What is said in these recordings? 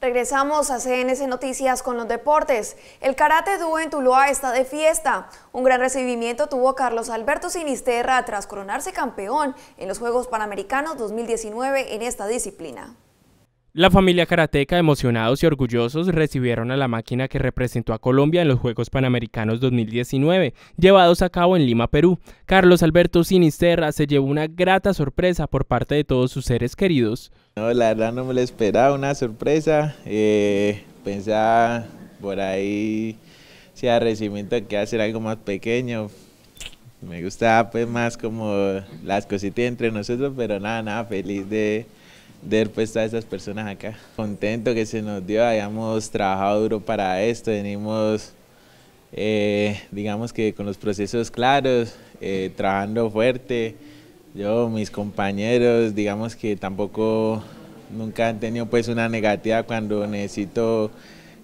Regresamos a CNC Noticias con los deportes. El Karate Dúo en Tuluá está de fiesta. Un gran recibimiento tuvo Carlos Alberto Sinisterra tras coronarse campeón en los Juegos Panamericanos 2019 en esta disciplina. La familia karateca, emocionados y orgullosos, recibieron a la máquina que representó a Colombia en los Juegos Panamericanos 2019, llevados a cabo en Lima, Perú. Carlos Alberto Sinisterra se llevó una grata sorpresa por parte de todos sus seres queridos. No, la verdad no me lo esperaba, una sorpresa. Eh, pensaba ah, por ahí, si recibimiento que hacer algo más pequeño. Me gustaba pues más como las cositas entre nosotros, pero nada, nada, feliz de de pues a esas personas acá. Contento que se nos dio, hayamos trabajado duro para esto, venimos, eh, digamos que con los procesos claros, eh, trabajando fuerte. Yo, mis compañeros, digamos que tampoco nunca han tenido pues una negativa cuando necesito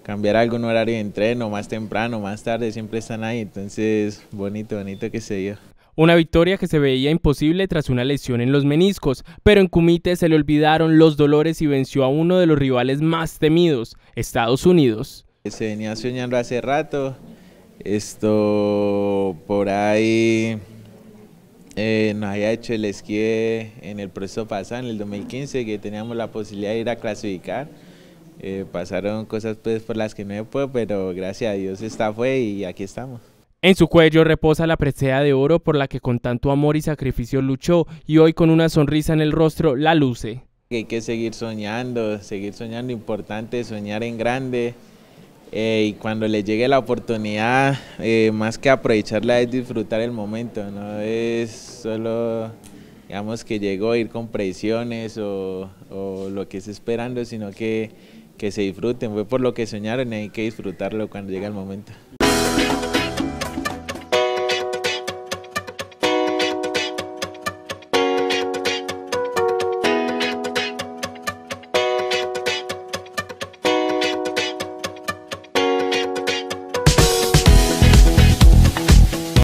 cambiar algún horario de entreno, más temprano, más tarde, siempre están ahí. Entonces, bonito, bonito que se dio. Una victoria que se veía imposible tras una lesión en los meniscos, pero en Kumite se le olvidaron los dolores y venció a uno de los rivales más temidos, Estados Unidos. Se venía soñando hace rato, esto por ahí eh, nos había hecho el esquí en el proceso pasado, en el 2015, que teníamos la posibilidad de ir a clasificar. Eh, pasaron cosas pues por las que no me puedo, pero gracias a Dios esta fue y aquí estamos. En su cuello reposa la presea de oro por la que con tanto amor y sacrificio luchó y hoy con una sonrisa en el rostro la luce. Hay que seguir soñando, seguir soñando, importante soñar en grande eh, y cuando le llegue la oportunidad, eh, más que aprovecharla es disfrutar el momento, no es solo digamos que llegó a ir con presiones o, lo que es esperando, sino que, que se disfruten, fue por lo que soñaron y hay que disfrutarlo cuando llega el momento.